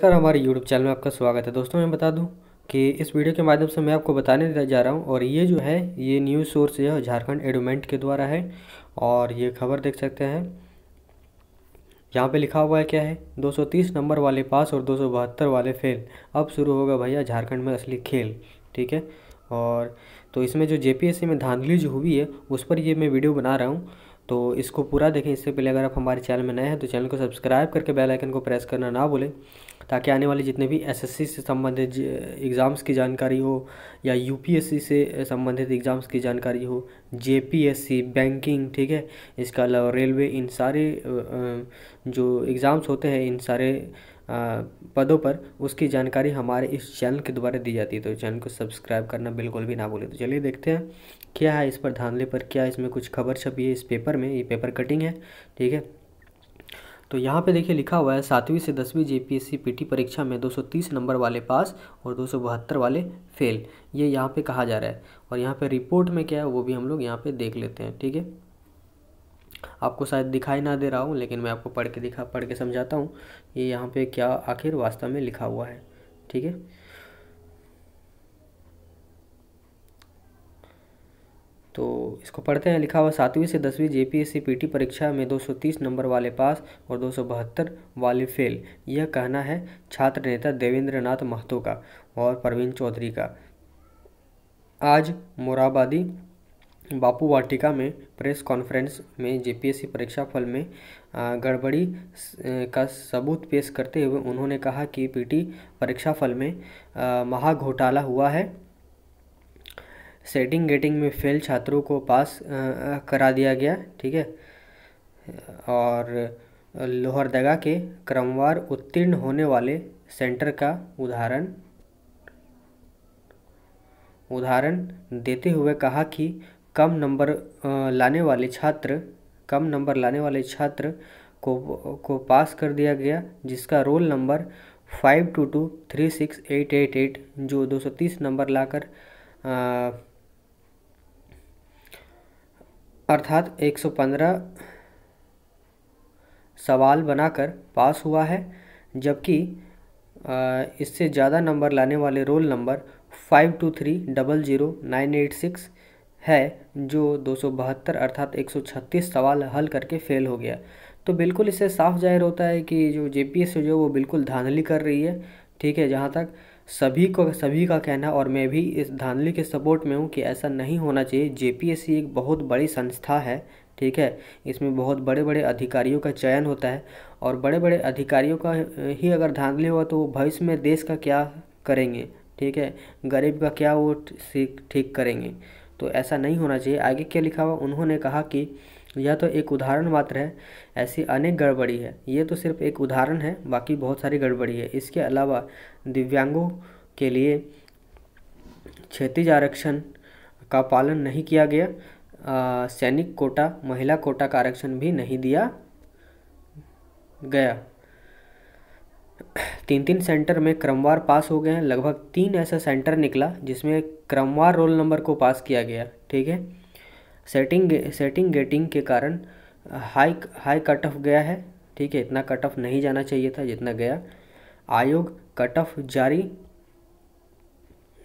नमस्कार हमारे YouTube channel में आपका स्वागत है दोस्तों मैं बता दूं कि इस वीडियो के माध्यम से मैं आपको बताने जा रहा हूं और ये जो है ये न्यूज़ सोर्स है झारखंड एडोमेंट के द्वारा है और ये खबर देख सकते हैं यहाँ पे लिखा हुआ है क्या है 230 नंबर वाले पास और दो वाले फेल अब शुरू होगा भैया झारखंड में असली खेल ठीक है और तो इसमें जो जे में धांधली जो हुई है उस पर ये मैं वीडियो बना रहा हूँ तो इसको पूरा देखें इससे पहले अगर आप हमारे चैनल में नए हैं तो चैनल को सब्सक्राइब करके बेल आइकन को प्रेस करना ना भूलें ताकि आने वाले जितने भी एसएससी से संबंधित एग्ज़ाम्स की जानकारी हो या यूपीएससी से संबंधित एग्ज़ाम्स की जानकारी हो जेपीएससी बैंकिंग ठीक है इसके अलावा रेलवे इन सारे जो एग्ज़ाम्स होते हैं इन सारे पदों पर उसकी जानकारी हमारे इस चैनल के द्वारा दी जाती है तो चैनल को सब्सक्राइब करना बिल्कुल भी ना भूलें तो चलिए देखते हैं क्या है इस पर धांधले पर क्या इसमें कुछ खबर छपी है इस पेपर में ये पेपर कटिंग है ठीक है तो यहाँ पे देखिए लिखा हुआ है सातवीं से दसवीं जेपीएससी पीटी परीक्षा में 230 नंबर वाले पास और दो वाले फेल ये यहाँ पे कहा जा रहा है और यहाँ पे रिपोर्ट में क्या है वो भी हम लोग यहाँ पे देख लेते हैं ठीक है आपको शायद दिखाई ना दे रहा हूँ लेकिन मैं आपको पढ़ के दिखा पढ़ के समझाता हूँ ये यहाँ पे क्या आखिर वास्तव में लिखा हुआ है ठीक है तो इसको पढ़ते हैं लिखा हुआ सातवीं से दसवीं जेपीएससी पीटी परीक्षा में 230 नंबर वाले पास और 272 वाले फेल यह कहना है छात्र नेता देवेंद्र नाथ महतो का और प्रवीण चौधरी का आज मोराबादी बापू वाटिका में प्रेस कॉन्फ्रेंस में जेपीएससी परीक्षा फल में गड़बड़ी का सबूत पेश करते हुए उन्होंने कहा कि पीटी परीक्षा फल में महाघोटाला हुआ है सेटिंग गेटिंग में फेल छात्रों को पास करा दिया गया ठीक है और लोहरदगा के क्रमवार उत्तीर्ण होने वाले सेंटर का उदाहरण उदाहरण देते हुए कहा कि कम नंबर लाने वाले छात्र कम नंबर लाने वाले छात्र को को पास कर दिया गया जिसका roll number five two two three six eight eight eight जो दो सौ तीस नंबर लाकर अर्थात एक सौ पंद्रह सवाल बनाकर पास हुआ है जबकि इससे ज़्यादा नंबर लाने वाले roll number five two three double zero nine eight six है जो दो अर्थात 136 सवाल हल करके फेल हो गया तो बिल्कुल इससे साफ जाहिर होता है कि जो जे पी एस जो वो बिल्कुल धांधली कर रही है ठीक है जहाँ तक सभी को सभी का कहना और मैं भी इस धांधली के सपोर्ट में हूँ कि ऐसा नहीं होना चाहिए जे पी सी एक बहुत बड़ी संस्था है ठीक है इसमें बहुत बड़े बड़े अधिकारियों का चयन होता है और बड़े बड़े अधिकारियों का ही अगर धांधली हुआ तो वो भविष्य में देश का क्या करेंगे ठीक है गरीब का क्या वो ठीक करेंगे तो ऐसा नहीं होना चाहिए आगे क्या लिखा हुआ उन्होंने कहा कि यह तो एक उदाहरण मात्र है ऐसी अनेक गड़बड़ी है ये तो सिर्फ एक उदाहरण है बाकी बहुत सारी गड़बड़ी है इसके अलावा दिव्यांगों के लिए क्षेत्रीय आरक्षण का पालन नहीं किया गया सैनिक कोटा महिला कोटा का आरक्षण भी नहीं दिया गया तीन तीन सेंटर में क्रमवार पास हो गए हैं लगभग तीन ऐसा सेंटर निकला जिसमें क्रमवार रोल नंबर को पास किया गया ठीक है सेटिंग सेटिंग गेटिंग के कारण हाई हाई कट ऑफ गया है ठीक है इतना कट ऑफ नहीं जाना चाहिए था जितना गया आयोग कट ऑफ जारी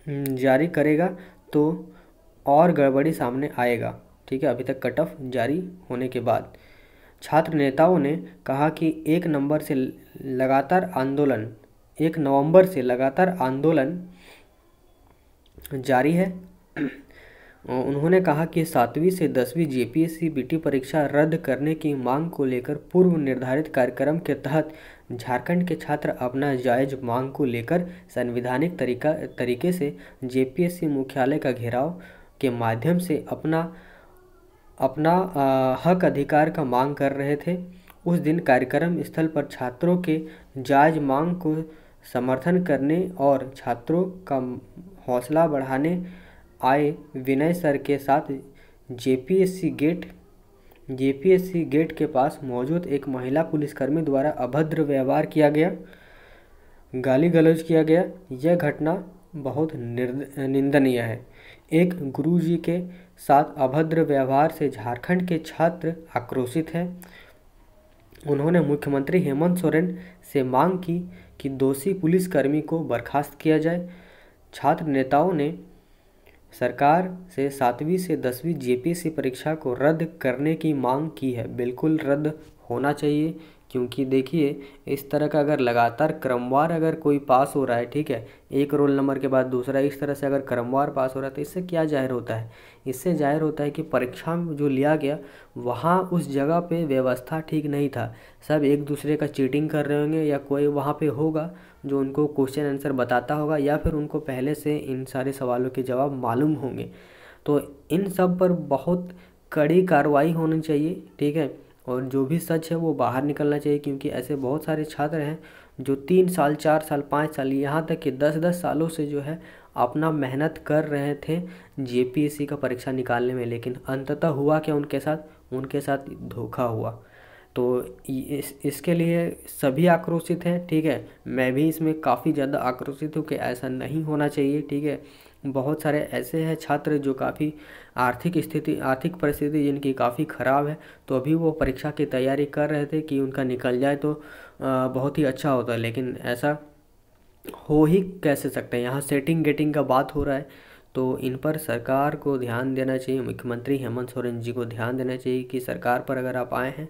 हम्म, जारी करेगा तो और गड़बड़ी सामने आएगा ठीक है अभी तक कट ऑफ जारी होने के बाद छात्र नेताओं ने कहा कि एक नंबर से लगातार आंदोलन एक नवंबर से लगातार आंदोलन जारी है उन्होंने कहा कि सातवीं से दसवीं जेपीएससी पी परीक्षा रद्द करने की मांग को लेकर पूर्व निर्धारित कार्यक्रम के तहत झारखंड के छात्र अपना जायज मांग को लेकर संवैधानिक तरीका तरीके से जेपीएससी मुख्यालय का घेराव के माध्यम से अपना अपना हक अधिकार का मांग कर रहे थे उस दिन कार्यक्रम स्थल पर छात्रों के जायज मांग को समर्थन करने और छात्रों का हौसला बढ़ाने आए विनय सर के साथ जेपीएससी गेट जेपीएससी गेट के पास मौजूद एक महिला पुलिसकर्मी द्वारा अभद्र व्यवहार किया गया गाली गलौज किया गया यह घटना बहुत निंदनीय है एक गुरुजी के साथ अभद्र व्यवहार से झारखंड के छात्र आक्रोशित हैं उन्होंने मुख्यमंत्री हेमंत सोरेन से मांग की कि दोषी पुलिसकर्मी को बर्खास्त किया जाए छात्र नेताओं ने सरकार से सातवीं से दसवीं जेपीएससी परीक्षा को रद्द करने की मांग की है बिल्कुल रद्द होना चाहिए क्योंकि देखिए इस तरह का अगर लगातार क्रमवार अगर कोई पास हो रहा है ठीक है एक रोल नंबर के बाद दूसरा इस तरह से अगर क्रमवार पास हो रहा है तो इससे क्या जाहिर होता है इससे जाहिर होता है कि परीक्षा में जो लिया गया वहाँ उस जगह पे व्यवस्था ठीक नहीं था सब एक दूसरे का चीटिंग कर रहे होंगे या कोई वहाँ पर होगा जो उनको क्वेश्चन आंसर बताता होगा या फिर उनको पहले से इन सारे सवालों के जवाब मालूम होंगे तो इन सब पर बहुत कड़ी कार्रवाई होनी चाहिए ठीक है और जो भी सच है वो बाहर निकलना चाहिए क्योंकि ऐसे बहुत सारे छात्र हैं जो तीन साल चार साल पाँच साल यहाँ तक कि दस दस सालों से जो है अपना मेहनत कर रहे थे जे का परीक्षा निकालने में लेकिन अंततः हुआ क्या उनके साथ उनके साथ धोखा हुआ तो इस इसके लिए सभी आक्रोशित हैं ठीक है मैं भी इसमें काफ़ी ज़्यादा आक्रोशित हूँ कि ऐसा नहीं होना चाहिए ठीक है बहुत सारे ऐसे हैं छात्र जो काफ़ी आर्थिक स्थिति आर्थिक परिस्थिति जिनकी काफ़ी ख़राब है तो अभी वो परीक्षा की तैयारी कर रहे थे कि उनका निकल जाए तो बहुत ही अच्छा होता है लेकिन ऐसा हो ही कैसे सकते हैं यहाँ सेटिंग गेटिंग का बात हो रहा है तो इन पर सरकार को ध्यान देना चाहिए मुख्यमंत्री हेमंत सोरेन जी को ध्यान देना चाहिए कि सरकार पर अगर आप आए हैं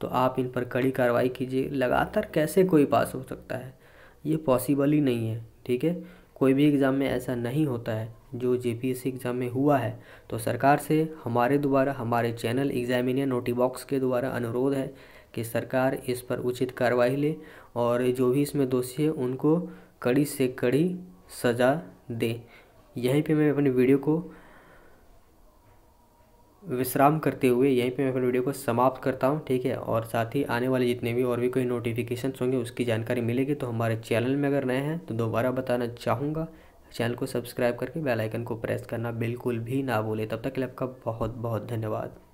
तो आप इन पर कड़ी कार्रवाई कीजिए लगातार कैसे कोई पास हो सकता है ये पॉसिबल ही नहीं है ठीक है कोई भी एग्ज़ाम में ऐसा नहीं होता है जो जे एग्ज़ाम में हुआ है तो सरकार से हमारे द्वारा हमारे चैनल एग्जामिन नोटिबॉक्स के द्वारा अनुरोध है कि सरकार इस पर उचित कार्रवाई ले और जो भी इसमें दोषी है उनको कड़ी से कड़ी सज़ा दे यहीं पे मैं अपनी वीडियो को विश्राम करते हुए यहीं पे मैं अपने वीडियो को समाप्त करता हूँ ठीक है और साथ ही आने वाले जितने भी और भी कोई नोटिफिकेशन होंगे उसकी जानकारी मिलेगी तो हमारे चैनल में अगर नए हैं तो दोबारा बताना चाहूँगा चैनल को सब्सक्राइब करके बेल आइकन को प्रेस करना बिल्कुल भी ना भूलें तब तक के लिए आपका बहुत बहुत धन्यवाद